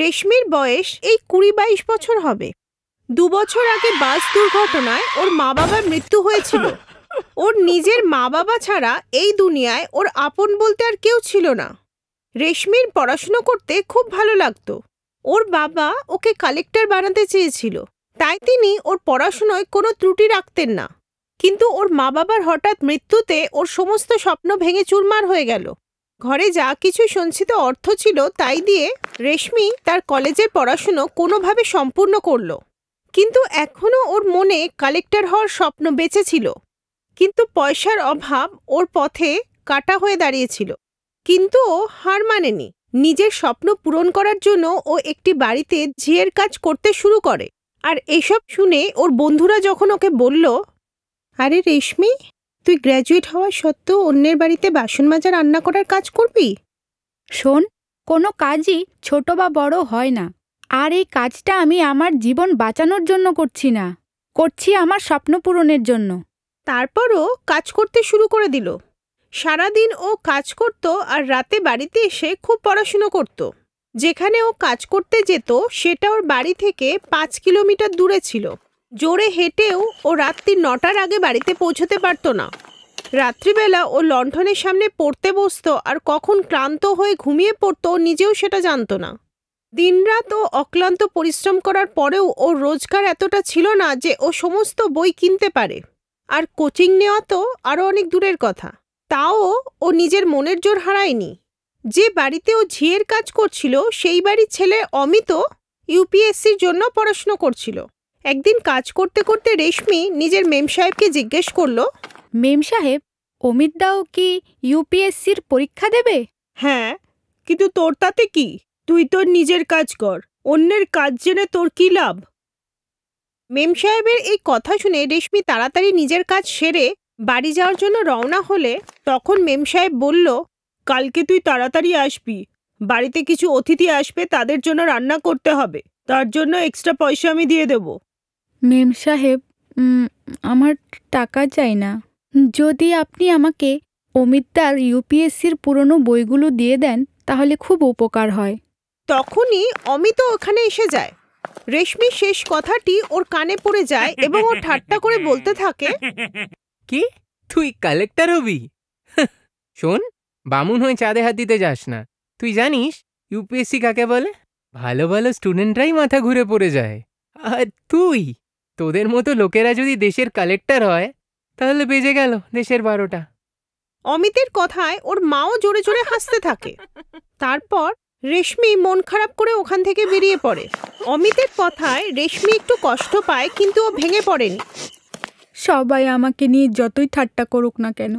রেশমির বয়স এই কুড়ি বাইশ বছর হবে দু বছর আগে বাস দুর্ঘটনায় ওর মা বাবার মৃত্যু হয়েছিল ওর নিজের মা বাবা ছাড়া এই দুনিয়ায় ওর আপন বলতে আর কেউ ছিল না রেশমির পড়াশুনো করতে খুব ভালো লাগতো ওর বাবা ওকে কালেক্টর বানাতে চেয়েছিল তাই তিনি ওর পড়াশুনোয় কোনো ত্রুটি রাখতেন না কিন্তু ওর মা বাবার হঠাৎ মৃত্যুতে ওর সমস্ত স্বপ্ন ভেঙে চুরমার হয়ে গেল ঘরে যা কিছু সঞ্চিত অর্থ ছিল তাই দিয়ে রেশমি তার কলেজের পড়াশুনো কোনোভাবে সম্পূর্ণ করল কিন্তু এখনও ওর মনে কালেক্টর হওয়ার স্বপ্ন বেঁচে ছিল কিন্তু পয়সার অভাব ওর পথে কাটা হয়ে দাঁড়িয়েছিল কিন্তু ও হার মানেনি নিজের স্বপ্ন পূরণ করার জন্য ও একটি বাড়িতে ঝিয়ের কাজ করতে শুরু করে আর এসব শুনে ওর বন্ধুরা যখন ওকে বলল আরে রেশমি তুই গ্র্যাজুয়েট হওয়া সত্ত্বেও অন্যের বাড়িতে বাসন মাজা রান্না করার কাজ করবি শোন কোনো কাজই ছোট বা বড় হয় না আর এই কাজটা আমি আমার জীবন বাঁচানোর জন্য করছি না করছি আমার স্বপ্ন পূরণের জন্য তারপরও কাজ করতে শুরু করে দিল সারাদিন ও কাজ করত আর রাতে বাড়িতে এসে খুব পড়াশুনো করত যেখানে ও কাজ করতে যেত সেটা ওর বাড়ি থেকে পাঁচ কিলোমিটার দূরে ছিল জোরে হেঁটেও ও রাত্রি নটার আগে বাড়িতে পৌঁছতে পারত না রাত্রিবেলা ও লণ্ঠনের সামনে পড়তে বসত আর কখন ক্লান্ত হয়ে ঘুমিয়ে ও নিজেও সেটা জানত না দিনরাত ও অক্লান্ত পরিশ্রম করার পরেও ও রোজগার এতটা ছিল না যে ও সমস্ত বই কিনতে পারে আর কোচিং নেওয়া তো আরও অনেক দূরের কথা তাও ও নিজের মনের জোর হারায়নি যে বাড়িতে ও ঝিয়ের কাজ করছিল সেই বাড়ির ছেলে অমিত ইউপিএসসির জন্য পড়াশুনো করছিল একদিন কাজ করতে করতে রেশমি নিজের মেম সাহেবকে জিজ্ঞেস করলো মেম সাহেব অমিত দাও কি ইউপিএসসির পরীক্ষা দেবে হ্যাঁ কিন্তু তোর তাতে কি তুই তোর নিজের কাজ কর অন্যের কাজ জেনে তোর কি লাভ মেম সাহেবের এই কথা শুনে রেশমি তাড়াতাড়ি নিজের কাজ সেরে বাড়ি যাওয়ার জন্য রওনা হলে তখন মেম সাহেব বলল কালকে তুই তাড়াতাড়ি আসবি বাড়িতে কিছু অতিথি আসবে তাদের জন্য রান্না করতে হবে তার জন্য এক্সট্রা পয়সা আমি দিয়ে দেবো মেম সাহেব আমার টাকা চাই না যদি আপনি আমাকে অমিতদার ইউপিএসসির পুরনো বইগুলো দিয়ে দেন তাহলে খুব উপকার হয় তখনই অমিত ওখানে এসে যায় রেশমি শেষ কথাটি ওর কানে পড়ে যায় এবং ও ঠাট্টা করে বলতে থাকে কি তুই কালেক্টর হবি হ্যাঁ, শোন বামুন হয়ে চাঁদে হাত দিতে যাস না তুই জানিস ইউপিএসসি কাকে বলে ভালো ভালো স্টুডেন্টরাই মাথা ঘুরে পড়ে যায় আর তুই তোদের মতো লোকেরা যদি দেশের কালেক্টর হয় তাহলে বেজে গেল দেশের বারোটা অমিতের কথায় ওর মাও জোরে জোরে হাসতে থাকে তারপর রেশমি মন খারাপ করে ওখান থেকে বেরিয়ে পড়ে অমিতের কথায় রেশমি একটু কষ্ট পায় কিন্তু ও ভেঙে পড়েনি সবাই আমাকে নিয়ে যতই ঠাট্টা করুক না কেন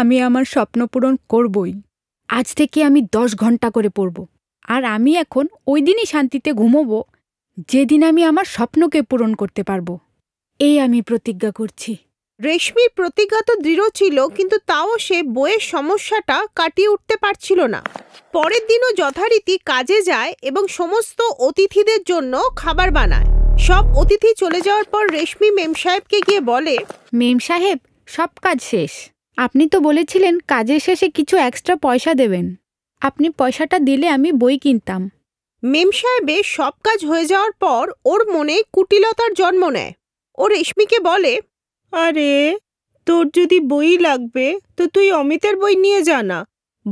আমি আমার স্বপ্ন পূরণ করবই আজ থেকে আমি দশ ঘন্টা করে পড়ব আর আমি এখন ওই দিনই শান্তিতে ঘুমোবো যেদিন আমি আমার স্বপ্নকে পূরণ করতে পারবো এই আমি প্রতিজ্ঞা করছি রেশমির প্রতিজ্ঞা তো দৃঢ় ছিল কিন্তু তাও সে বইয়ের সমস্যাটা কাটিয়ে উঠতে পারছিল না পরের দিনও যথারীতি কাজে যায় এবং সমস্ত অতিথিদের জন্য খাবার বানায় সব অতিথি চলে যাওয়ার পর রেশমি মেম সাহেবকে গিয়ে বলে মেম সাহেব সব কাজ শেষ আপনি তো বলেছিলেন কাজের শেষে কিছু এক্সট্রা পয়সা দেবেন আপনি পয়সাটা দিলে আমি বই কিনতাম মেম সাহেবের সব কাজ হয়ে যাওয়ার পর ওর মনে কুটিলতার জন্ম নেয় ও রেশমিকে বলে আরে তোর যদি বই লাগবে তো তুই অমিতের বই নিয়ে যা না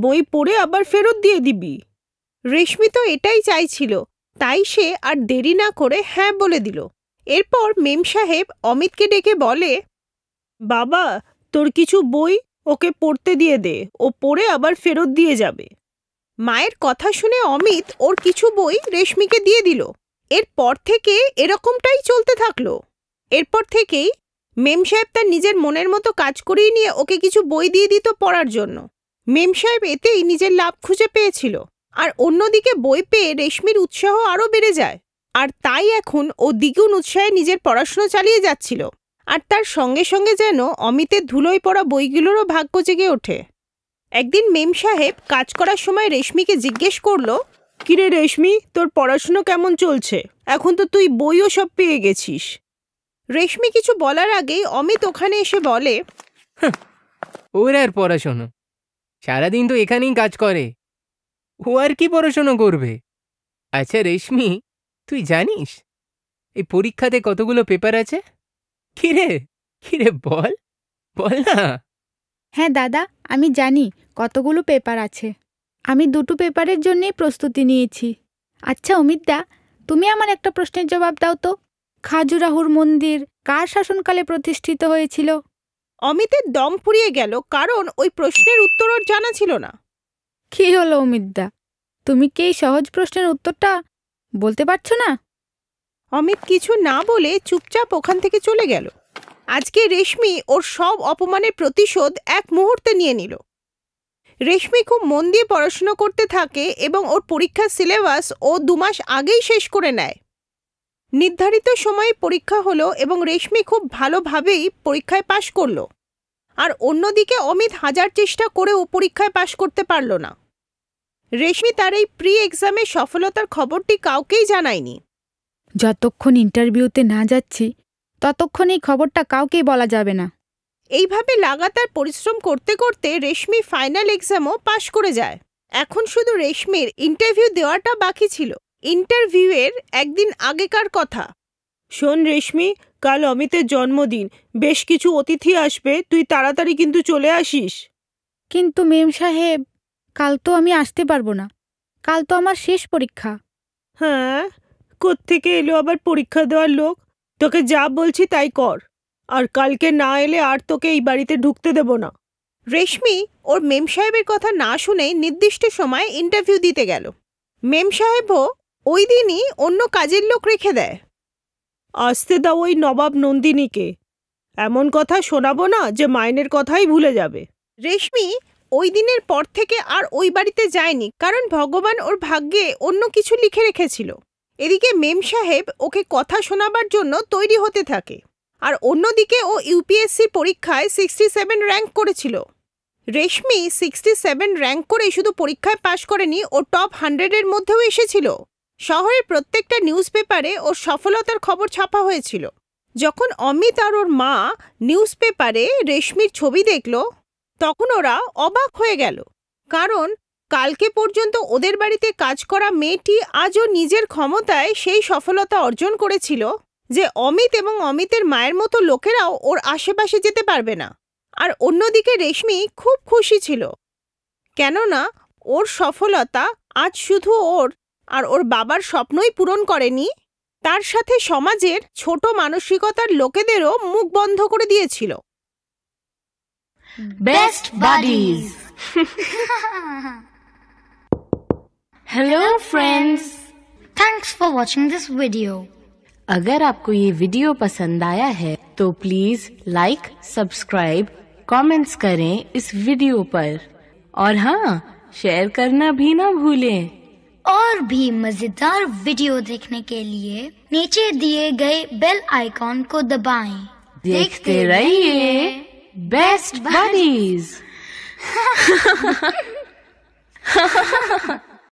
বই পড়ে আবার ফেরত দিয়ে দিবি রেশমি তো এটাই চাইছিল তাই সে আর দেরি না করে হ্যাঁ বলে দিল এরপর মেম সাহেব অমিতকে ডেকে বলে বাবা তোর কিছু বই ওকে পড়তে দিয়ে দে ও পড়ে আবার ফেরত দিয়ে যাবে মায়ের কথা শুনে অমিত ওর কিছু বই রেশমিকে দিয়ে দিল এরপর থেকে এরকমটাই চলতে থাকলো এরপর থেকেই মেম সাহেব তার নিজের মনের মতো কাজ করিয়ে নিয়ে ওকে কিছু বই দিয়ে দিত পড়ার জন্য মেম সাহেব এতেই নিজের লাভ খুঁজে পেয়েছিল আর অন্যদিকে বই পেয়ে রেশমির উৎসাহ আরও বেড়ে যায় আর তাই এখন ও দ্বিগুণ উৎসাহে নিজের পড়াশুনো চালিয়ে যাচ্ছিল আর তার সঙ্গে সঙ্গে যেন অমিতের ধুলোয় পড়া বইগুলোরও ভাগ্য জেগে ওঠে একদিন মেম সাহেব কাজ করার সময় রেশমিকে জিজ্ঞেস করলো কিরে রেশমি তোর পড়াশুনো কেমন চলছে এখন তো তুই বইও সব পেয়ে গেছিস রেশমি কিছু বলার আগেই অমিত ওখানে এসে বলে হ্যাঁ, ওর আর পড়াশুনো সারাদিন তো এখানেই কাজ করে ও আর কি পড়াশুনো করবে আচ্ছা রেশমি তুই জানিস এই পরীক্ষাতে কতগুলো পেপার আছে কিরে কিরে বল বল না হ্যাঁ দাদা আমি জানি কতগুলো পেপার আছে আমি দুটো পেপারের জন্যেই প্রস্তুতি নিয়েছি আচ্ছা অমিতদা তুমি আমার একটা প্রশ্নের জবাব দাও তো খাজুরাহুর মন্দির কার শাসনকালে প্রতিষ্ঠিত হয়েছিল অমিতের দম পুড়িয়ে গেল কারণ ওই প্রশ্নের উত্তর ওর জানা ছিল না কি হলো অমিতদা তুমি কি এই সহজ প্রশ্নের উত্তরটা বলতে পারছো না অমিত কিছু না বলে চুপচাপ ওখান থেকে চলে গেল আজকে রেশমি ওর সব অপমানের প্রতিশোধ এক মুহূর্তে নিয়ে নিল রেশমি খুব মন দিয়ে পড়াশুনো করতে থাকে এবং ওর পরীক্ষার সিলেবাস ও দু মাস আগেই শেষ করে নেয় নির্ধারিত সময়ে পরীক্ষা হলো এবং রেশমি খুব ভালোভাবেই পরীক্ষায় পাশ করলো আর অন্যদিকে অমিত হাজার চেষ্টা করেও পরীক্ষায় পাশ করতে পারল না রেশমি তার এই প্রি এক্সামে সফলতার খবরটি কাউকেই জানায়নি যতক্ষণ ইন্টারভিউতে না যাচ্ছি ততক্ষণ এই খবরটা কাউকেই বলা যাবে না এইভাবে লাগাতার পরিশ্রম করতে করতে রেশমি ফাইনাল এক্সামও পাশ করে যায় এখন শুধু রেশমির ইন্টারভিউ দেওয়াটা বাকি ছিল ইন্টারভিউয়ের একদিন আগেকার কথা শোন রেশমি কাল অমিতের জন্মদিন বেশ কিছু অতিথি আসবে তুই তাড়াতাড়ি কিন্তু চলে আসিস কিন্তু মেম সাহেব কাল তো আমি আসতে পারবো না কাল তো আমার শেষ পরীক্ষা হ্যাঁ কোত্থেকে এলো আবার পরীক্ষা দেওয়ার লোক তোকে যা বলছি তাই কর আর কালকে না এলে আর তোকে এই বাড়িতে ঢুকতে দেব না রেশমি ওর মেম সাহেবের কথা না শুনেই নির্দিষ্ট সময়ে ইন্টারভিউ দিতে গেল মেম সাহেবও ওই দিনই অন্য কাজের লোক রেখে দেয় আসতে দাও ওই নবাব নন্দিনীকে এমন কথা শোনাবো না যে মাইনের কথাই ভুলে যাবে রেশমি ওই দিনের পর থেকে আর ওই বাড়িতে যায়নি কারণ ভগবান ওর ভাগ্যে অন্য কিছু লিখে রেখেছিল এদিকে মেম সাহেব ওকে কথা শোনাবার জন্য তৈরি হতে থাকে আর অন্যদিকে ও ইউপিএসসির পরীক্ষায় সিক্সটি সেভেন র্যাঙ্ক করেছিল রেশমি সিক্সটি সেভেন র্যাঙ্ক করে শুধু পরীক্ষায় পাশ করেনি ও টপ হান্ড্রেডের মধ্যেও এসেছিল শহরের প্রত্যেকটা নিউজ পেপারে ওর সফলতার খবর ছাপা হয়েছিল যখন অমিত আর ওর মা নিউজ পেপারে রেশমির ছবি দেখল তখন ওরা অবাক হয়ে গেল কারণ কালকে পর্যন্ত ওদের বাড়িতে কাজ করা মেয়েটি আজও নিজের ক্ষমতায় সেই সফলতা অর্জন করেছিল যে অমিত এবং অমিতের মায়ের মতো লোকেরাও ওর আশেপাশে যেতে পারবে না আর অন্যদিকে রেশমি খুব খুশি ছিল কেননা ওর সফলতা আজ শুধু ওর আর ওর বাবার স্বপ্নই পূরণ করেনি তার সাথে সমাজের ছোট মানসিকতার লোকেদেরও মুখ বন্ধ করে দিয়েছিল best buddies hello friends thanks for watching this video अगर आपको ये वीडियो पसंद आया है तो प्लीज लाइक सब्सक्राइब कमेंट्स करें इस वीडियो पर और हाँ शेयर करना भी ना भूलें और भी मजेदार वीडियो देखने के लिए नीचे दिए गए बेल आइकॉन को दबाएं। देखते, रहिए बेस्ट बडीज